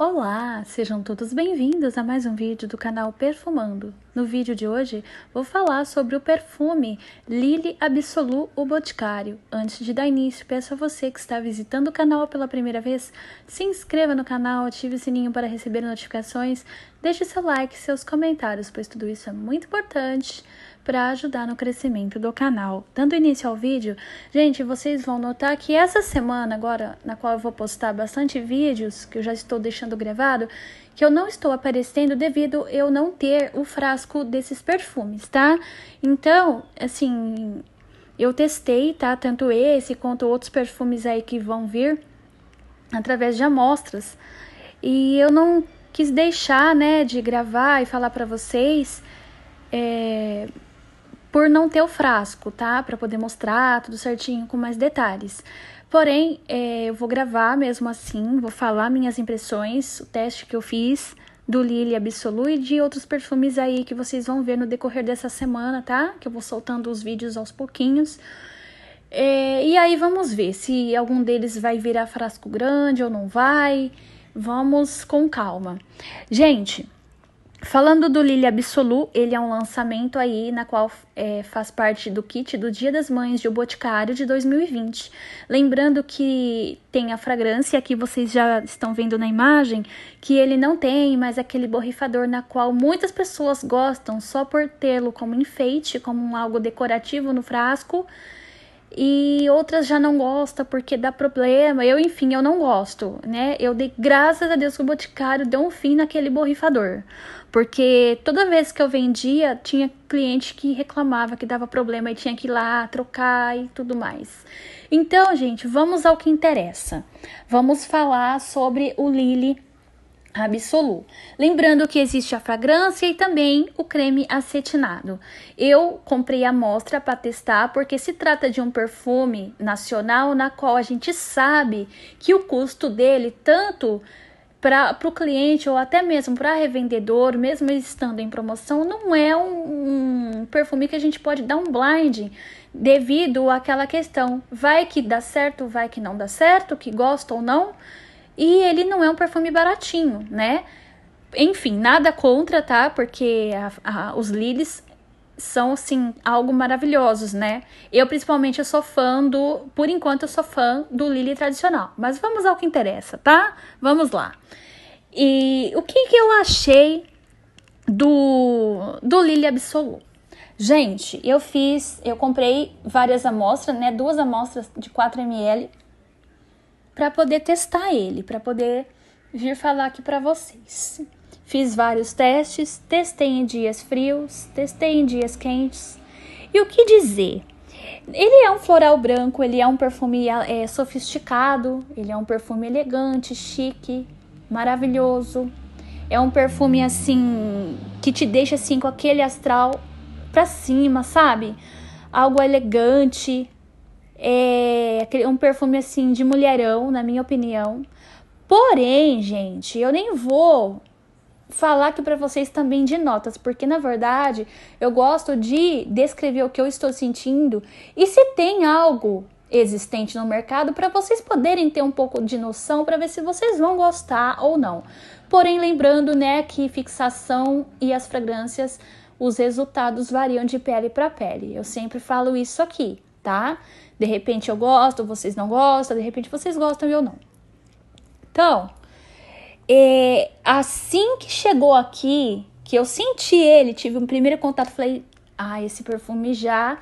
Olá, sejam todos bem-vindos a mais um vídeo do canal Perfumando. No vídeo de hoje, vou falar sobre o perfume Lily Absolu O Boticário. Antes de dar início, peço a você que está visitando o canal pela primeira vez, se inscreva no canal, ative o sininho para receber notificações, deixe seu like e seus comentários, pois tudo isso é muito importante para ajudar no crescimento do canal. Dando início ao vídeo, gente, vocês vão notar que essa semana agora, na qual eu vou postar bastante vídeos, que eu já estou deixando gravado, que eu não estou aparecendo devido eu não ter o frasco desses perfumes, tá? Então, assim, eu testei, tá? Tanto esse quanto outros perfumes aí que vão vir através de amostras. E eu não quis deixar, né, de gravar e falar para vocês é, por não ter o frasco, tá? Para poder mostrar tudo certinho com mais detalhes. Porém, é, eu vou gravar mesmo assim, vou falar minhas impressões, o teste que eu fiz do Lily Absolute e de outros perfumes aí que vocês vão ver no decorrer dessa semana, tá? Que eu vou soltando os vídeos aos pouquinhos. É, e aí vamos ver se algum deles vai virar frasco grande ou não vai. Vamos com calma. Gente, Falando do Lily Absolu, ele é um lançamento aí na qual é, faz parte do kit do Dia das Mães de O Boticário de 2020. Lembrando que tem a fragrância, aqui vocês já estão vendo na imagem, que ele não tem mais aquele borrifador na qual muitas pessoas gostam só por tê-lo como enfeite, como algo decorativo no frasco e outras já não gosta porque dá problema. Eu, enfim, eu não gosto, né? Eu dei graças a Deus que o Boticário deu um fim naquele borrifador, porque toda vez que eu vendia, tinha cliente que reclamava que dava problema e tinha que ir lá trocar e tudo mais. Então, gente, vamos ao que interessa. Vamos falar sobre o Lily Absolu. Lembrando que existe a fragrância e também o creme acetinado. Eu comprei a amostra para testar porque se trata de um perfume nacional na qual a gente sabe que o custo dele, tanto para o cliente ou até mesmo para revendedor, mesmo estando em promoção, não é um, um, perfume que a gente pode dar um blind devido àquela questão. Vai que dá certo, vai que não dá certo, que gosta ou não. E ele não é um perfume baratinho, né? Enfim, nada contra, tá? Porque a, a, os lilies são, assim, algo maravilhosos, né? Eu, principalmente, eu sou fã do... Por enquanto, eu sou fã do lily tradicional. Mas vamos ao que interessa, tá? Vamos lá. E o que, que eu achei do, do lily absoluto? Gente, eu fiz... Eu comprei várias amostras, né? Duas amostras de 4 ml para poder testar ele, para poder vir falar aqui para vocês. Fiz vários testes, testei em dias frios, testei em dias quentes. E o que dizer? Ele é um floral branco, ele é um perfume é, é sofisticado, ele é um perfume elegante, chique, maravilhoso. É um perfume assim que te deixa assim com aquele astral pra cima, sabe? Algo elegante, é um perfume assim de mulherão, na minha opinião. Porém, gente, eu nem vou falar aqui para vocês também de notas, porque na verdade eu gosto de descrever o que eu estou sentindo e se tem algo existente no mercado para vocês poderem ter um pouco de noção para ver se vocês vão gostar ou não. Porém, lembrando, né, que fixação e as fragrâncias, os resultados variam de pele para pele. Eu sempre falo isso aqui, tá? De repente eu gosto, vocês não gostam, de repente vocês gostam e eu não. Então, é, assim que chegou aqui, que eu senti ele, tive um primeiro contato, falei: ah, esse perfume já.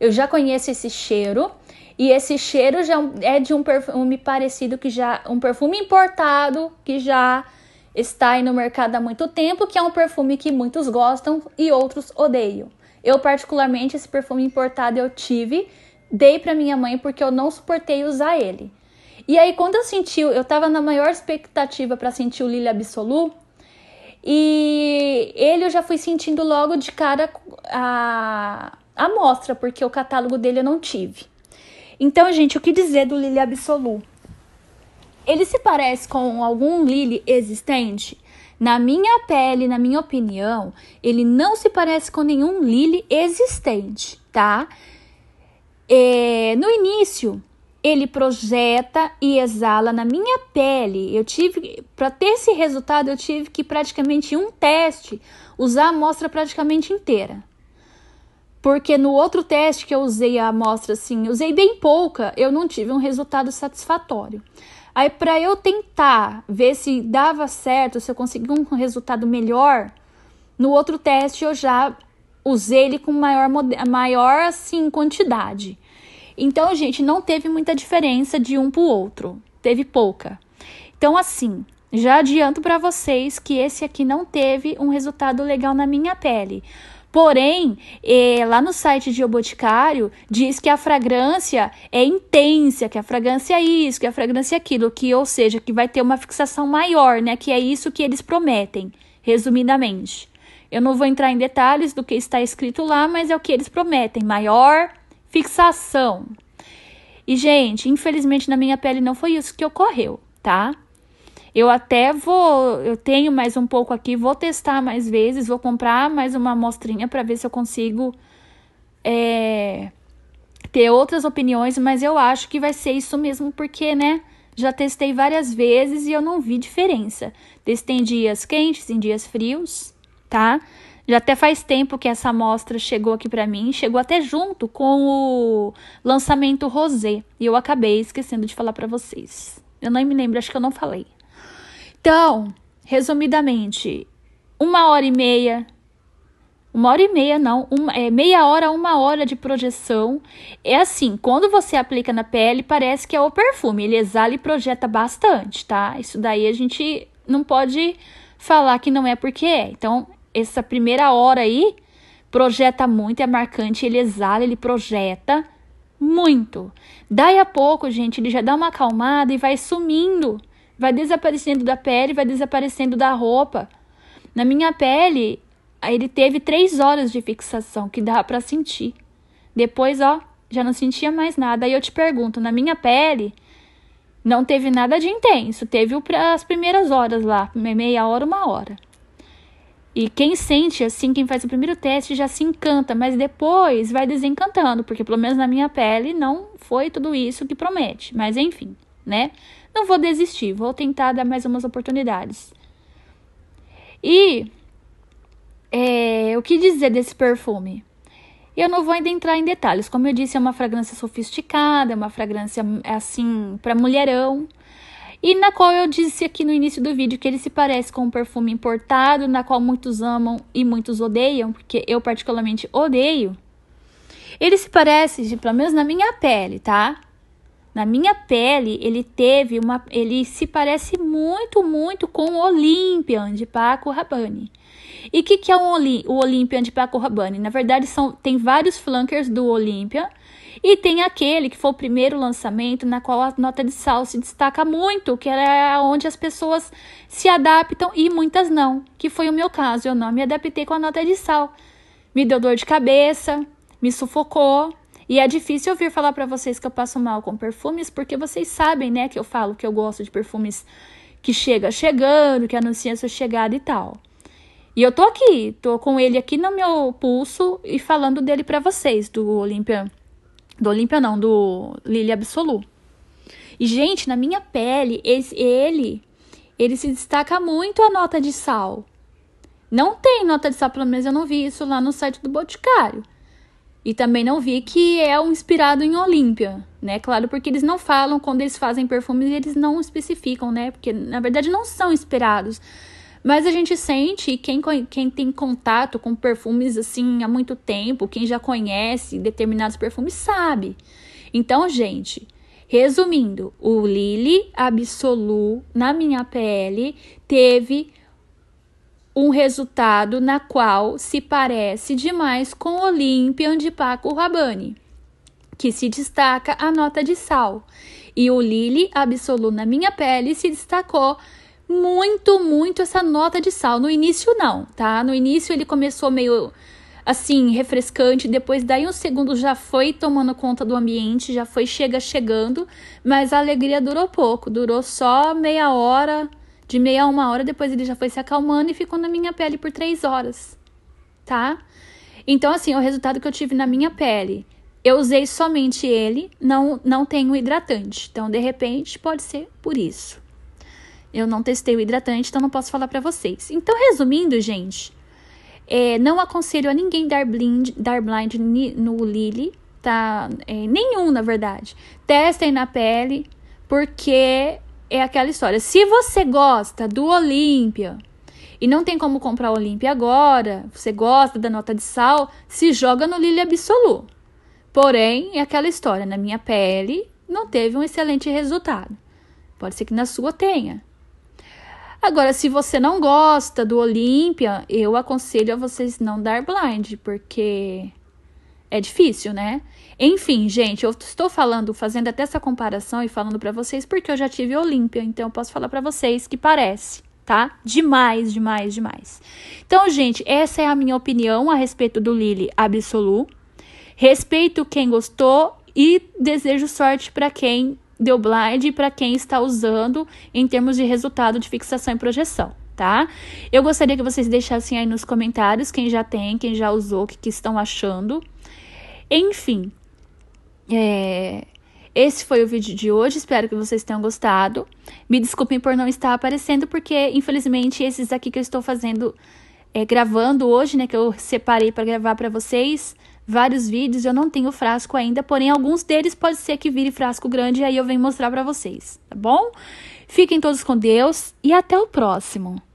Eu já conheço esse cheiro. E esse cheiro já é, é de um perfume parecido que já. Um perfume importado que já está aí no mercado há muito tempo, que é um perfume que muitos gostam e outros odeiam. Eu, particularmente, esse perfume importado eu tive dei para minha mãe porque eu não suportei usar ele. E aí quando eu senti, eu tava na maior expectativa para sentir o Lily Absolu, e ele eu já fui sentindo logo de cara a a porque o catálogo dele eu não tive. Então, gente, o que dizer do Lily Absolu? Ele se parece com algum Lily existente? Na minha pele, na minha opinião, ele não se parece com nenhum Lily existente, tá? É, no início, ele projeta e exala na minha pele. Eu tive, para ter esse resultado, eu tive que praticamente um teste, usar a amostra praticamente inteira. Porque no outro teste que eu usei a amostra assim, usei bem pouca, eu não tive um resultado satisfatório. Aí para eu tentar ver se dava certo, se eu conseguia um resultado melhor, no outro teste eu já usei ele com maior, maior assim, quantidade. Então, gente, não teve muita diferença de um para o outro. Teve pouca. Então, assim, já adianto para vocês que esse aqui não teve um resultado legal na minha pele. Porém, eh, lá no site de O Boticário, diz que a fragrância é intensa, que a fragrância é isso, que a fragrância é aquilo, que, ou seja, que vai ter uma fixação maior, né? Que é isso que eles prometem, resumidamente. Eu não vou entrar em detalhes do que está escrito lá, mas é o que eles prometem: maior fixação. E, gente, infelizmente na minha pele não foi isso que ocorreu, tá? Eu até vou, eu tenho mais um pouco aqui, vou testar mais vezes, vou comprar mais uma amostrinha para ver se eu consigo é, ter outras opiniões, mas eu acho que vai ser isso mesmo, porque, né? Já testei várias vezes e eu não vi diferença. Testei em dias quentes, em dias frios tá? Já até faz tempo que essa amostra chegou aqui para mim, chegou até junto com o lançamento Rosé, e eu acabei esquecendo de falar para vocês. Eu nem me lembro, acho que eu não falei. Então, resumidamente, uma hora e meia, uma hora e meia não, uma, é, meia hora, uma hora de projeção. É assim, quando você aplica na pele, parece que é o perfume, ele exala e projeta bastante, tá? Isso daí a gente não pode falar que não é porque é. Então, essa primeira hora aí projeta muito, é marcante, ele exala, ele projeta muito. Daí a pouco, gente, ele já dá uma acalmada e vai sumindo, vai desaparecendo da pele, vai desaparecendo da roupa. Na minha pele, ele teve três horas de fixação, que dá para sentir. Depois, ó, já não sentia mais nada. Aí eu te pergunto, na minha pele, não teve nada de intenso, teve as primeiras horas lá, meia hora, uma hora. E quem sente assim, quem faz o primeiro teste já se encanta, mas depois vai desencantando, porque pelo menos na minha pele não foi tudo isso que promete. Mas enfim, né? Não vou desistir, vou tentar dar mais umas oportunidades. E é, o que dizer desse perfume? Eu não vou ainda entrar em detalhes. Como eu disse, é uma fragrância sofisticada, é uma fragrância assim para mulherão e na qual eu disse aqui no início do vídeo que ele se parece com um perfume importado, na qual muitos amam e muitos odeiam, porque eu particularmente odeio. Ele se parece, pelo menos na minha pele, tá? Na minha pele, ele teve uma. Ele se parece muito, muito com o Olympian de Paco Rabanne. E o que, que é um o Olympian de Pacorbani? Na verdade, são, tem vários flankers do Olympia. E tem aquele que foi o primeiro lançamento, na qual a nota de sal se destaca muito, que é onde as pessoas se adaptam e muitas não, que foi o meu caso. Eu não me adaptei com a nota de sal. Me deu dor de cabeça, me sufocou. E é difícil ouvir falar para vocês que eu passo mal com perfumes, porque vocês sabem, né, que eu falo que eu gosto de perfumes que chega chegando, que anuncia sua chegada e tal. E eu tô aqui, tô com ele aqui no meu pulso e falando dele para vocês, do Olímpia. Do Olímpia não, do Lili Absolu. E, gente, na minha pele, esse, ele, ele se destaca muito a nota de sal. Não tem nota de sal, pelo menos eu não vi isso lá no site do Boticário. E também não vi que é um inspirado em Olímpia, né? Claro, porque eles não falam quando eles fazem perfumes, eles não especificam, né? Porque na verdade não são inspirados. Mas a gente sente, e quem, quem tem contato com perfumes assim há muito tempo, quem já conhece determinados perfumes, sabe. Então, gente, resumindo, o Lily Absolu na minha pele teve um resultado na qual se parece demais com o Olympian de Paco Rabanne, que se destaca a nota de sal. E o Lily Absolu na minha pele se destacou muito, muito essa nota de sal. No início, não, tá? No início ele começou meio assim, refrescante. Depois, daí um segundo já foi tomando conta do ambiente, já foi chega chegando, mas a alegria durou pouco, durou só meia hora, de meia a uma hora. Depois ele já foi se acalmando e ficou na minha pele por três horas, tá? Então, assim, o resultado que eu tive na minha pele, eu usei somente ele, não, não tenho hidratante. Então, de repente, pode ser por isso. Eu não testei o hidratante, então não posso falar para vocês. Então, resumindo, gente, é, não aconselho a ninguém dar blind, dar blind no Lily, tá? É, nenhum, na verdade. Testem na pele, porque é aquela história. Se você gosta do Olímpia e não tem como comprar o Olímpia agora, você gosta da nota de sal, se joga no Lily Absolu. Porém, é aquela história. Na minha pele, não teve um excelente resultado. Pode ser que na sua tenha. Agora, se você não gosta do Olímpia, eu aconselho a vocês não dar blind, porque é difícil, né? Enfim, gente, eu estou falando, fazendo até essa comparação e falando para vocês porque eu já tive Olímpia, então eu posso falar para vocês que parece, tá? Demais, demais, demais. Então, gente, essa é a minha opinião a respeito do Lily Absolu. Respeito quem gostou e desejo sorte para quem deu blind para quem está usando em termos de resultado de fixação e projeção, tá? Eu gostaria que vocês deixassem aí nos comentários quem já tem, quem já usou, o que, que estão achando. Enfim, é, esse foi o vídeo de hoje, espero que vocês tenham gostado. Me desculpem por não estar aparecendo, porque infelizmente esses aqui que eu estou fazendo, é, gravando hoje, né, que eu separei para gravar para vocês, vários vídeos. Eu não tenho frasco ainda, porém alguns deles pode ser que vire frasco grande e aí eu venho mostrar para vocês, tá bom? Fiquem todos com Deus e até o próximo.